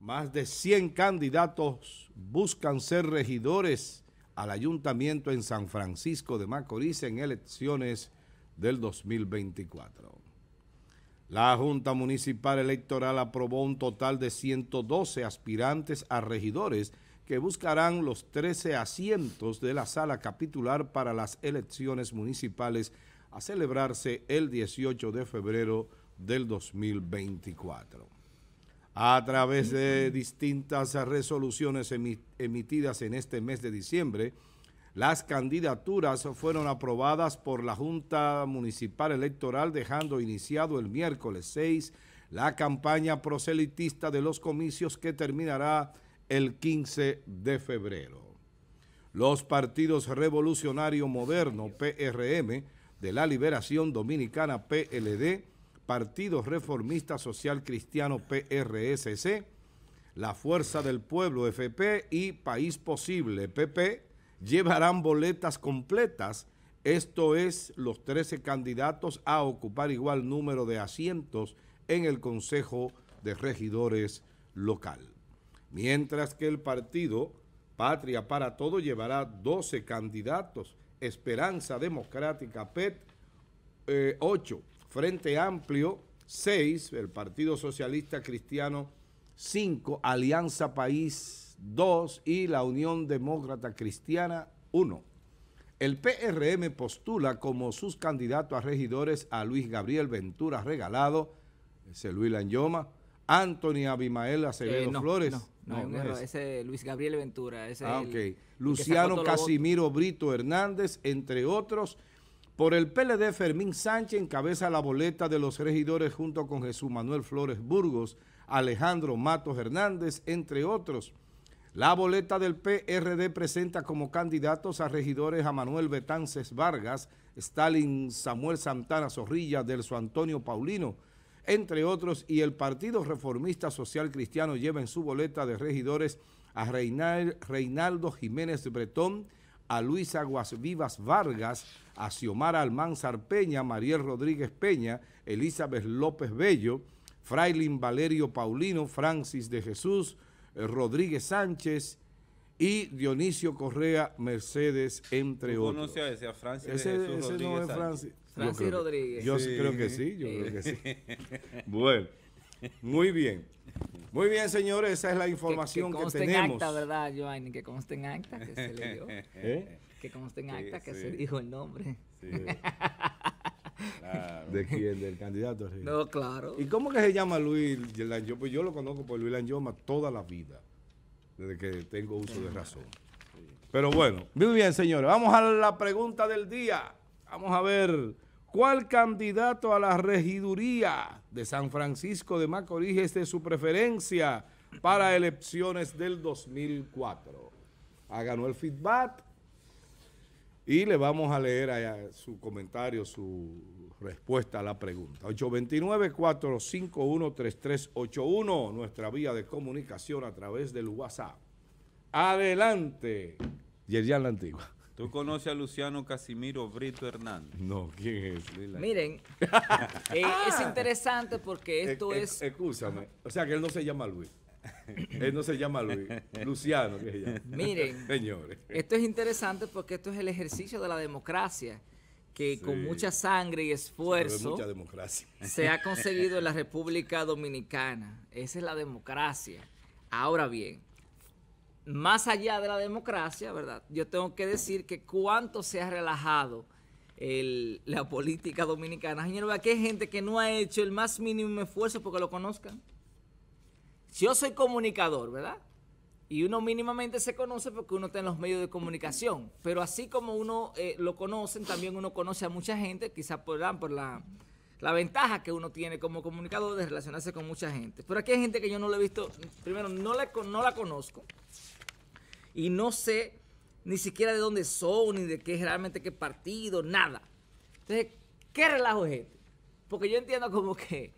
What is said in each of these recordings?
Más de 100 candidatos buscan ser regidores al ayuntamiento en San Francisco de Macorís en elecciones del 2024. La Junta Municipal Electoral aprobó un total de 112 aspirantes a regidores que buscarán los 13 asientos de la sala capitular para las elecciones municipales a celebrarse el 18 de febrero del 2024 a través de distintas resoluciones emitidas en este mes de diciembre, las candidaturas fueron aprobadas por la Junta Municipal Electoral, dejando iniciado el miércoles 6 la campaña proselitista de los comicios que terminará el 15 de febrero. Los partidos Revolucionario Moderno, PRM, de la Liberación Dominicana, PLD, Partido Reformista Social Cristiano PRSC, la Fuerza del Pueblo FP y País Posible PP llevarán boletas completas, esto es los 13 candidatos a ocupar igual número de asientos en el Consejo de Regidores local. Mientras que el partido Patria para Todo llevará 12 candidatos, Esperanza Democrática PET 8, Frente Amplio 6, el Partido Socialista Cristiano 5, Alianza País 2 y la Unión Demócrata Cristiana 1. El PRM postula como sus candidatos a regidores a Luis Gabriel Ventura Regalado, ese Luis Lanyoma, Anthony Abimael Acevedo eh, Flores. No, no, no es. ese Luis Gabriel Ventura. Ese ah, ok. Luciano Casimiro Brito Hernández, entre otros, por el PLD, Fermín Sánchez encabeza la boleta de los regidores junto con Jesús Manuel Flores Burgos, Alejandro Matos Hernández, entre otros. La boleta del PRD presenta como candidatos a regidores a Manuel Betances Vargas, Stalin Samuel Santana Zorrilla, Delso Antonio Paulino, entre otros, y el Partido Reformista Social Cristiano lleva en su boleta de regidores a Reinaldo Jiménez Bretón, a Luis Aguas Vivas Vargas, a Xiomara Almanzar Peña, Mariel Rodríguez Peña, Elizabeth López Bello, Frailin Valerio Paulino, Francis de Jesús, eh, Rodríguez Sánchez y Dionisio Correa Mercedes, entre otros. A ese, Francis de Jesús Francis. Rodríguez. yo creo que sí, yo creo que sí. bueno, muy bien. Muy bien, señores, esa es la información que, tenemos. que conste En acta, ¿verdad, Joanny? Que conste en acta que se le dio. ¿Eh? Que conste en acta que se dijo el nombre. Sí. Claro. ¿De quién? ¿Del candidato? No, claro. ¿Y cómo que se llama Luis Llanjo? Pues yo lo conozco por Luis Lanjoma toda la vida, desde que tengo uso de razón. Pero bueno, muy bien, señores. Vamos a la pregunta del día. Vamos a ver... ¿Cuál candidato a la regiduría de San Francisco de Macorís es de su preferencia para elecciones del 2004? Háganos el feedback y le vamos a leer su comentario, su respuesta a la pregunta. 829-451-3381, nuestra vía de comunicación a través del WhatsApp. Adelante, Yerian La Antigua. ¿Tú conoces a Luciano Casimiro Brito Hernández? No, ¿quién es? Miren, eh, es ah. interesante porque esto es... Escúchame, o sea que él no se llama Luis. él no se llama Luis, Luciano que se llama. Miren, señores. Esto es interesante porque esto es el ejercicio de la democracia que con mucha sangre y esfuerzo se ha conseguido en la República Dominicana. Esa es la democracia. Ahora bien, más allá de la democracia, ¿verdad? Yo tengo que decir que cuánto se ha relajado la política dominicana. Señor, aquí hay gente que no ha hecho el más mínimo esfuerzo porque lo conozcan. Si yo soy comunicador, ¿verdad? Y uno mínimamente se conoce porque uno está en los medios de comunicación. Pero así como uno eh, lo conocen, también uno conoce a mucha gente, quizás por la la ventaja que uno tiene como comunicador de relacionarse con mucha gente. Pero aquí hay gente que yo no le he visto, primero, no la, no la conozco y no sé ni siquiera de dónde son, ni de qué realmente qué partido, nada. Entonces, ¿qué relajo es este? Porque yo entiendo como que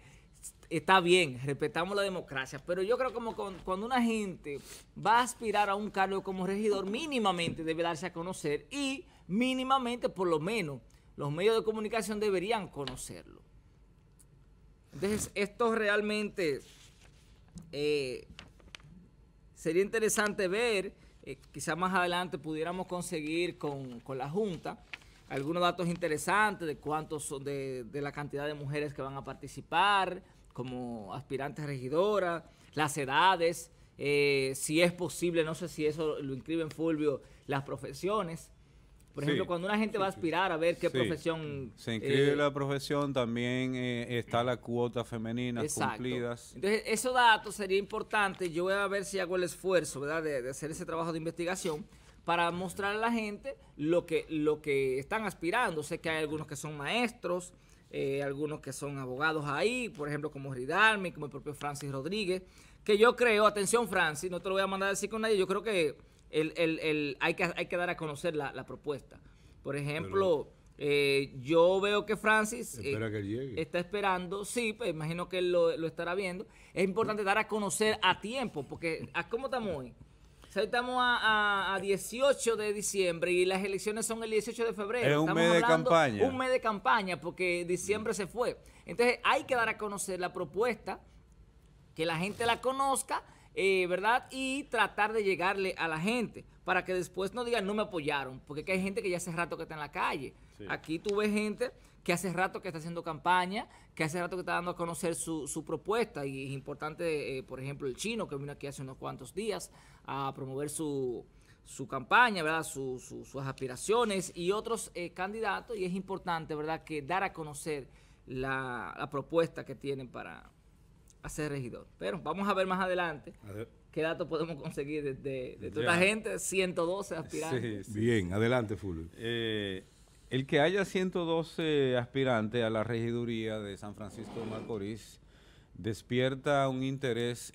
está bien, respetamos la democracia, pero yo creo como cuando una gente va a aspirar a un cargo como regidor, mínimamente debe darse a conocer y mínimamente, por lo menos, los medios de comunicación deberían conocerlo. Entonces, esto realmente eh, sería interesante ver, eh, quizá más adelante pudiéramos conseguir con, la Junta algunos datos interesantes de cuántos son de, de, la cantidad de mujeres que van a participar como aspirantes regidoras, las edades, eh, si es posible, no sé si eso lo inscribe en Fulvio, las profesiones. Por ejemplo, cuando una gente va a aspirar a ver qué profesión... Se inscribe eh, la profesión, también eh, está la cuota femenina exacto. Entonces, esos datos sería importante. Yo voy a ver si hago el esfuerzo, ¿verdad?, de, hacer ese trabajo de investigación para mostrar a la gente lo que, lo que están aspirando. Sé que hay algunos que son maestros, eh, algunos que son abogados ahí, por ejemplo, como Ridalmi, como el propio Francis Rodríguez, que yo creo, atención Francis, no te lo voy a mandar a decir con nadie, yo creo que el, el, el, hay, que, hay que dar a conocer la, propuesta. Por ejemplo, eh, yo veo que Francis eh, está esperando, sí, pues, imagino que él lo, estará viendo. Es importante dar a conocer a tiempo, porque ¿a ¿cómo estamos hoy? estamos a, 18 de diciembre y las elecciones son el 18 de febrero. un mes de campaña. Un mes de campaña, porque diciembre se fue. Entonces hay que dar a conocer la propuesta, que la gente la conozca eh, ¿verdad? Y tratar de llegarle a la gente para que después no digan no me apoyaron, porque hay gente que ya hace rato que está en la calle. Aquí tú ves gente que hace rato que está haciendo campaña, que hace rato que está dando a conocer su, propuesta. Y es importante, eh, por ejemplo, el chino que vino aquí hace unos cuantos días a promover su, su campaña, ¿verdad? sus aspiraciones y otros eh, candidatos. Y es importante, ¿verdad?, que dar a conocer la, la propuesta que tienen para, a ser regidor. Pero vamos a ver más adelante qué datos podemos conseguir de, de, toda la gente, 112 aspirantes. Bien, adelante, Fulvio. Eh, el que haya 112 aspirantes a la regiduría de San Francisco de Macorís despierta un interés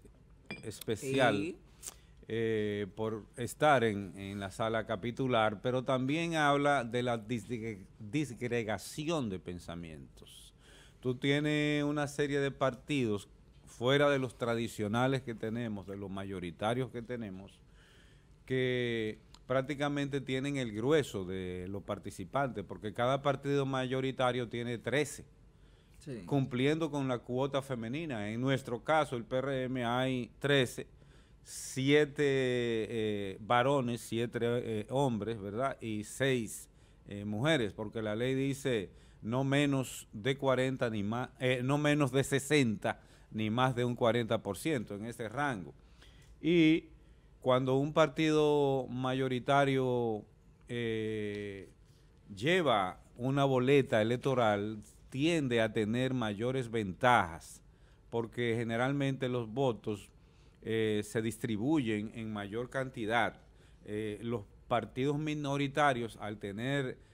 especial. Eh, por estar en, la sala capitular, pero también habla de la disgregación de pensamientos. Tú tienes una serie de partidos fuera de los tradicionales que tenemos, de los mayoritarios que tenemos, que prácticamente tienen el grueso de los participantes, porque cada partido mayoritario tiene 13, cumpliendo con la cuota femenina. En nuestro caso, el PRM hay 13, 7 eh, varones, 7 eh, hombres, ¿verdad? Y 6 eh, mujeres, porque la ley dice no menos de 40 ni más, no menos de 60 ni más de un 40% en ese rango. Y cuando un partido mayoritario eh, lleva una boleta electoral, tiende a tener mayores ventajas, porque generalmente los votos eh, se distribuyen en mayor cantidad. Eh, los partidos minoritarios, al tener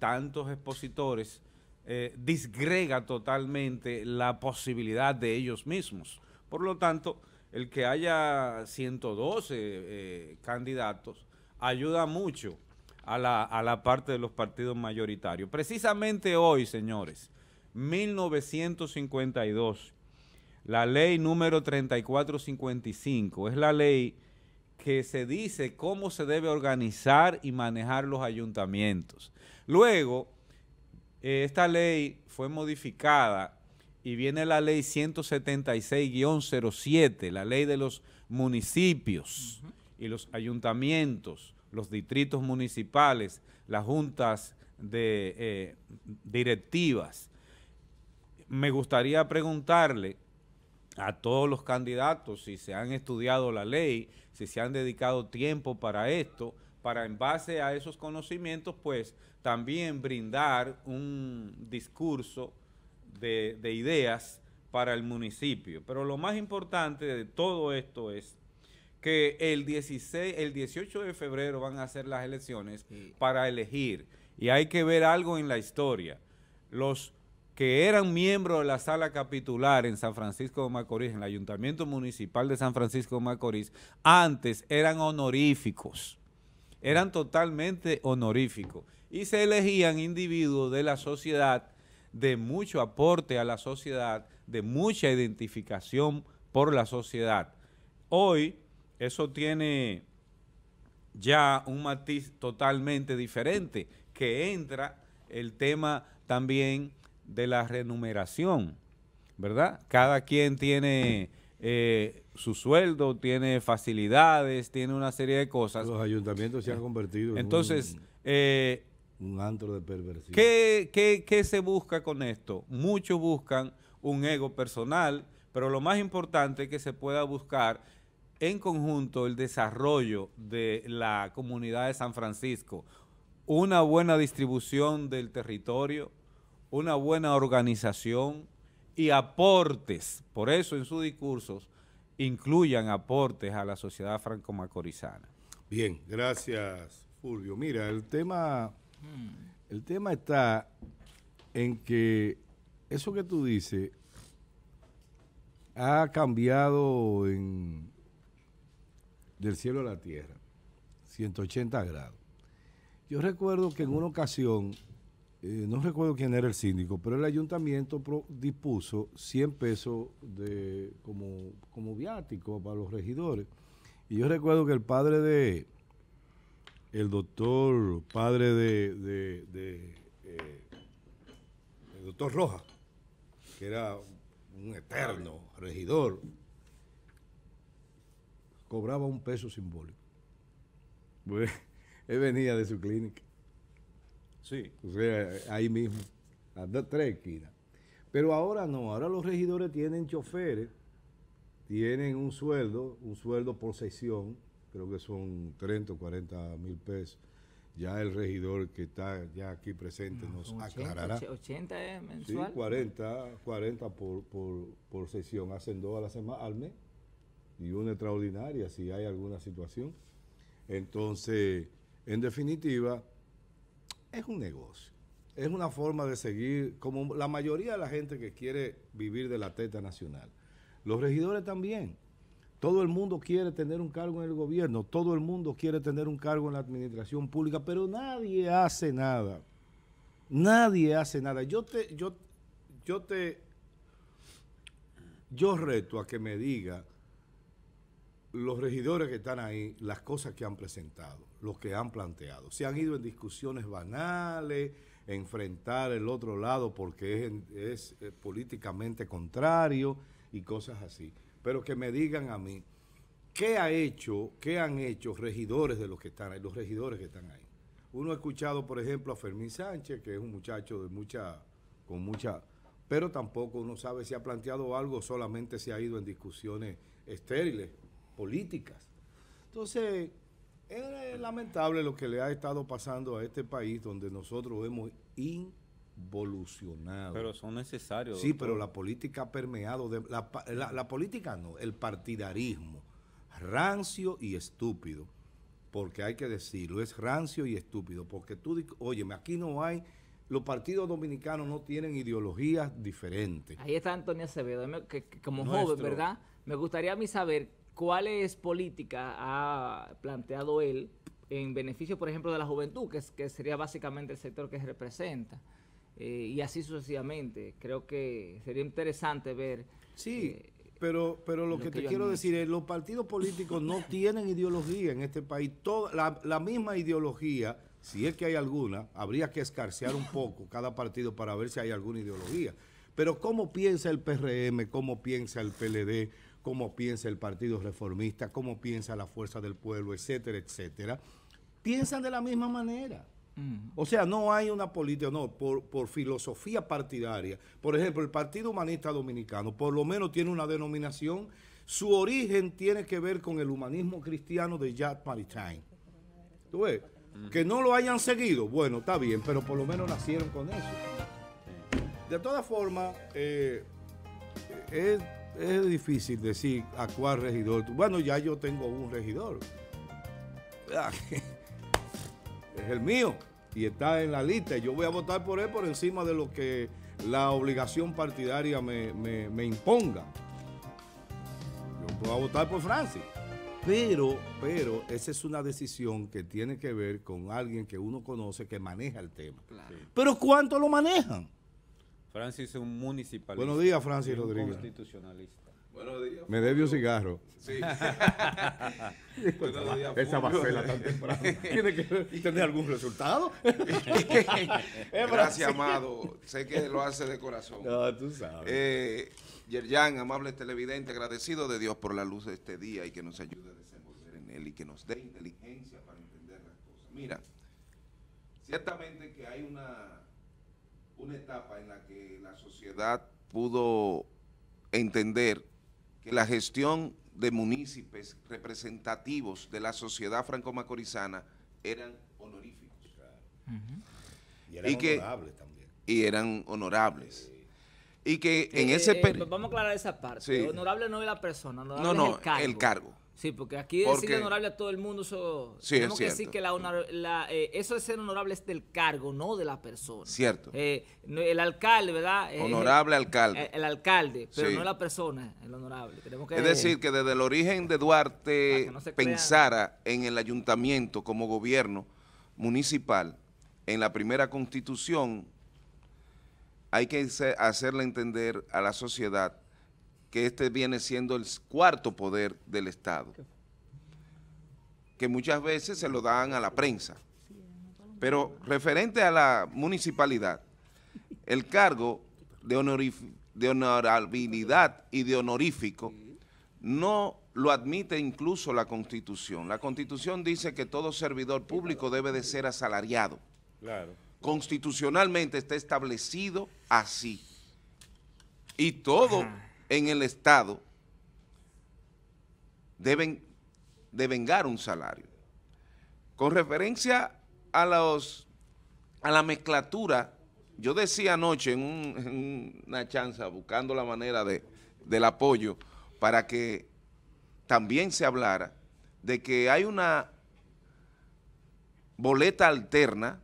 tantos expositores, eh, disgrega totalmente la posibilidad de ellos mismos. Por lo tanto, el que haya 112 eh, candidatos ayuda mucho a la, a la parte de los partidos mayoritarios. Precisamente hoy, señores, 1952, la ley número 3455 es la ley que se dice cómo se debe organizar y manejar los ayuntamientos. Luego, eh, esta ley fue modificada y viene la ley 176-07, la ley de los municipios y los ayuntamientos, los distritos municipales, las juntas de eh, directivas. Me gustaría preguntarle a todos los candidatos si se han estudiado la ley, si se han dedicado tiempo para esto, para en base a esos conocimientos, pues también brindar un discurso de, ideas para el municipio. Pero lo más importante de todo esto es que el 16, el 18 de febrero van a ser las elecciones para elegir. Y hay que ver algo en la historia. Los que eran miembros de la sala capitular en San Francisco de Macorís, en el Ayuntamiento Municipal de San Francisco de Macorís, antes eran honoríficos eran totalmente honoríficos y se elegían individuos de la sociedad de mucho aporte a la sociedad, de mucha identificación por la sociedad. Hoy eso tiene ya un matiz totalmente diferente, que entra el tema también de la remuneración, ¿verdad? Cada quien tiene eh, su sueldo, tiene facilidades, tiene una serie de cosas. Los ayuntamientos se han convertido Entonces, en un, eh, un antro de perversión. ¿qué, qué, se busca con esto? Muchos buscan un ego personal, pero lo más importante es que se pueda buscar en conjunto el desarrollo de la comunidad de San Francisco, una buena distribución del territorio, una buena organización, y aportes, por eso en sus discursos incluyan aportes a la sociedad franco-macorizana. Bien, gracias Fulvio. Mira, el tema, hmm. el tema está en que eso que tú dices ha cambiado en, del cielo a la tierra, 180 grados. Yo recuerdo que en una ocasión eh, no recuerdo quién era el síndico, pero el ayuntamiento dispuso 100 pesos de, como, como viático para los regidores. Y yo recuerdo que el padre de, el doctor, padre de, eh, el doctor Rojas, que era un eterno regidor, cobraba un peso simbólico. él venía de su clínica Sí. ahí mismo, anda tres esquinas. Pero ahora no, ahora los regidores tienen choferes, tienen un sueldo, un sueldo por sesión, creo que son 30 o 40 mil pesos. Ya el regidor que está ya aquí presente nos aclarará. 80 es eh, mensual. Sí, 40, 40 por, por sesión. Hacen dos a la semana, al mes. Y una extraordinaria si hay alguna situación. Entonces, en definitiva, es un negocio. Es una forma de seguir, como la mayoría de la gente que quiere vivir de la teta nacional. Los regidores también. Todo el mundo quiere tener un cargo en el gobierno, todo el mundo quiere tener un cargo en la administración pública, pero nadie hace nada. Nadie hace nada. Yo te, yo, yo te, yo reto a que me diga los regidores que están ahí las cosas que han presentado los que han planteado. Se han ido en discusiones banales, enfrentar el otro lado porque es, eh, políticamente contrario y cosas así. Pero que me digan a mí, ¿qué ha hecho, qué han hecho regidores de los que están ahí, los regidores que están ahí? Uno ha escuchado, por ejemplo, a Fermín Sánchez, que es un muchacho de mucha, con mucha, pero tampoco uno sabe si ha planteado algo, solamente se ha ido en discusiones estériles, políticas. Entonces, es lamentable lo que le ha estado pasando a este país donde nosotros hemos involucionado. Pero son necesarios. Sí, pero la política ha permeado, de, la, política no, el partidarismo, rancio y estúpido, porque hay que decirlo, es rancio y estúpido, porque tú, óyeme, aquí no hay, los partidos dominicanos no tienen ideologías diferentes. Ahí está Antonio Acevedo, que, como joven, ¿verdad? Me gustaría a mí saber ¿Cuál cuáles políticas ha planteado él en beneficio, por ejemplo, de la juventud, que, es, que sería básicamente el sector que representa, eh, y así sucesivamente. Creo que sería interesante ver... Sí, eh, pero, pero lo, que, te quiero decir es, los partidos políticos no tienen ideología en este país. Toda, la, misma ideología, si es que hay alguna, habría que escarcear un poco cada partido para ver si hay alguna ideología. Pero cómo piensa el PRM, cómo piensa el PLD, cómo piensa el Partido Reformista, cómo piensa la Fuerza del Pueblo, etcétera, etcétera, piensan de la misma manera. Mm. O sea, no hay una política, no, por, filosofía partidaria. Por ejemplo, el Partido Humanista Dominicano por lo menos tiene una denominación, su origen tiene que ver con el humanismo cristiano de Jack Maritain. ¿Tú ves? Mm. Que no lo hayan seguido, bueno, está bien, pero por lo menos nacieron con eso. De todas formas, eh, es es difícil decir a cuál regidor. Bueno, ya yo tengo un regidor. Ah, es el mío y está en la lista. Yo voy a votar por él por encima de lo que la obligación partidaria me, imponga. Yo puedo votar por Francis. Pero, pero, esa es una decisión que tiene que ver con alguien que uno conoce que maneja el tema. Pero ¿cuánto lo manejan? Francis es un municipalista. Buenos días, Francis Rodríguez. Constitucionalista. Buenos días. Me debió un cigarro. Sí. días, Esa la tan temprana. Tiene que tener algún resultado. Eh, Gracias, amado. Sé que lo hace de corazón. No, tú sabes. Eh, Yerjan, amable televidente, agradecido de Dios por la luz de este día y que nos ayude a desenvolver en él y que nos dé inteligencia para entender las cosas. Mira, ciertamente que hay una una etapa en la que la sociedad pudo entender que la gestión de municipios representativos de la sociedad franco-macorizana eran honoríficos. Y eran que, honorables Y eran honorables. y que en eh, ese eh, Vamos a aclarar esa parte. Honorable no es la persona, no, no, es El cargo. Sí, porque aquí decir honorable a todo el mundo, eso, tenemos que decir que eh, eso de ser honorable es del cargo, no de la persona. Cierto. Eh, el alcalde, ¿verdad? Honorable alcalde. El, alcalde, pero no la persona, el honorable. es decir, que desde el origen de Duarte pensara en el ayuntamiento como gobierno municipal, en la primera constitución, hay que hacerle entender a la sociedad que este viene siendo el cuarto poder del Estado, que muchas veces se lo dan a la prensa. Pero referente a la municipalidad, el cargo de, de honorabilidad y de honorífico no lo admite incluso la Constitución. La Constitución dice que todo servidor público debe de ser asalariado. Constitucionalmente está establecido así. Y todo en el Estado deben vengar un salario. Con referencia a, los, a la mezclatura, yo decía anoche en, una chanza, buscando la manera de, del apoyo, para que también se hablara de que hay una boleta alterna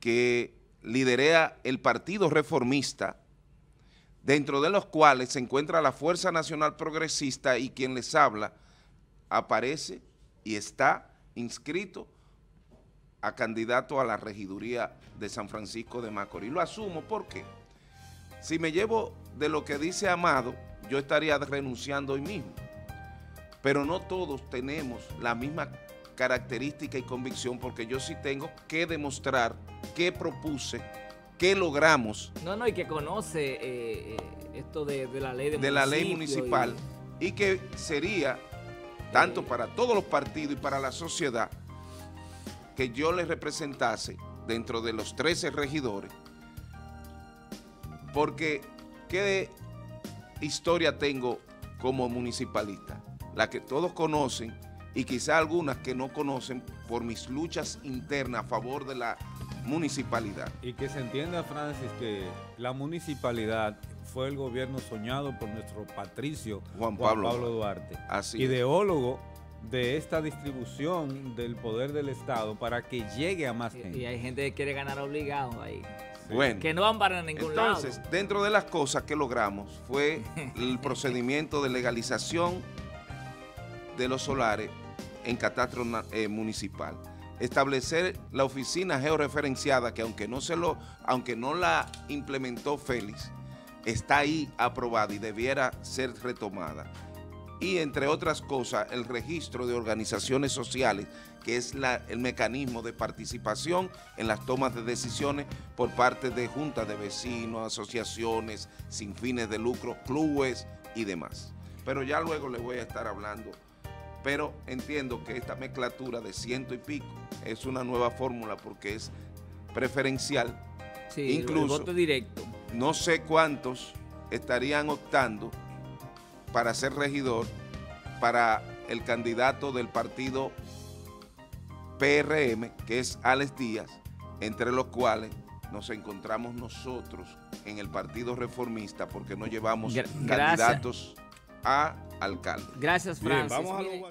que liderea el Partido Reformista dentro de los cuales se encuentra la Fuerza Nacional Progresista y quien les habla aparece y está inscrito a candidato a la regiduría de San Francisco de Macorís. Lo asumo, porque Si me llevo de lo que dice Amado, yo estaría renunciando hoy mismo. Pero no todos tenemos la misma característica y convicción porque yo sí tengo que demostrar que propuse qué logramos. No, no, y que conoce eh, eh, esto de, la ley de, de la ley municipal y, que sería, tanto eh. para todos los partidos y para la sociedad, que yo les representase dentro de los 13 regidores, porque qué historia tengo como municipalista, la que todos conocen y quizá algunas que no conocen por mis luchas internas a favor de la municipalidad. Y que se entienda, Francis, que la municipalidad fue el gobierno soñado por nuestro patricio Juan, Pablo, Duarte, ideólogo de esta distribución del poder del Estado para que llegue a más gente. Y, hay gente que quiere ganar obligado ahí. Bueno, que no van para ningún lado. Entonces, dentro de las cosas que logramos fue el procedimiento de legalización de los solares en catastro eh, municipal establecer la oficina georreferenciada que aunque no, se lo, aunque no la implementó Félix, está ahí aprobada y debiera ser retomada. Y entre otras cosas, el registro de organizaciones sociales, que es el mecanismo de participación en las tomas de decisiones por parte de juntas de vecinos, asociaciones sin fines de lucro, clubes y demás. Pero ya luego les voy a estar hablando pero entiendo que esta mezclatura de ciento y pico es una nueva fórmula porque es preferencial. Sí, Incluso, voto directo. No sé cuántos estarían optando para ser regidor para el candidato del partido PRM, que es Alex Díaz, entre los cuales nos encontramos nosotros en el Partido Reformista porque no llevamos candidatos a alcalde. Gracias, Francis. vamos